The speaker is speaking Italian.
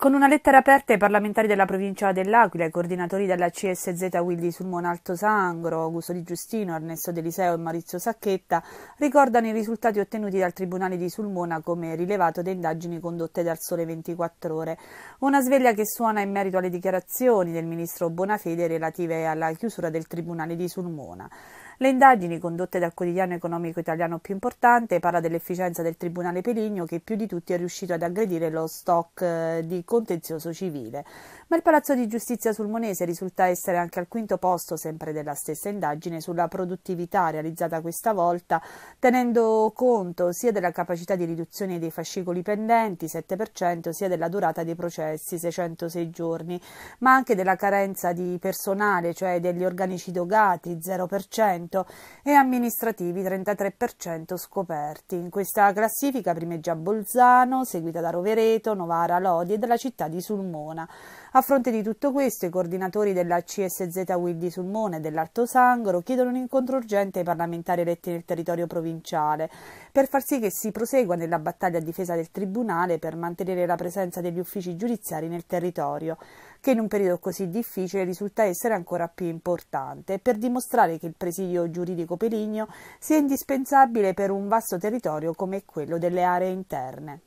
Con una lettera aperta ai parlamentari della provincia dell'Aquila, ai coordinatori della CSZ Willy sul Monalto Sangro, Augusto Di Giustino, Ernesto Deliseo e Maurizio Sacchetta, ricordano i risultati ottenuti dal Tribunale di Sulmona come rilevato da indagini condotte dal Sole 24 Ore. Una sveglia che suona in merito alle dichiarazioni del ministro Bonafede relative alla chiusura del Tribunale di Sulmona. Le indagini condotte dal quotidiano economico italiano più importante parla dell'efficienza del Tribunale Peligno che più di tutti è riuscito ad aggredire lo stock eh, di contenzioso civile. Ma il Palazzo di Giustizia sul Monese risulta essere anche al quinto posto, sempre della stessa indagine, sulla produttività realizzata questa volta, tenendo conto sia della capacità di riduzione dei fascicoli pendenti, 7%, sia della durata dei processi, 606 giorni, ma anche della carenza di personale, cioè degli organici dogati, 0%, 40% e amministrativi 33% scoperti. In questa classifica primeggia Bolzano, seguita da Rovereto, Novara, Lodi e dalla città di Sulmona. A fronte di tutto questo, i coordinatori della CSZ Will di Sulmona e dell'Alto Sangro chiedono un incontro urgente ai parlamentari eletti nel territorio provinciale per far sì che si prosegua nella battaglia a difesa del Tribunale per mantenere la presenza degli uffici giudiziari nel territorio, che in un periodo così difficile risulta essere ancora più importante, per dimostrare che il presidio ampio giuridico peligno sia indispensabile per un vasto territorio come quello delle aree interne.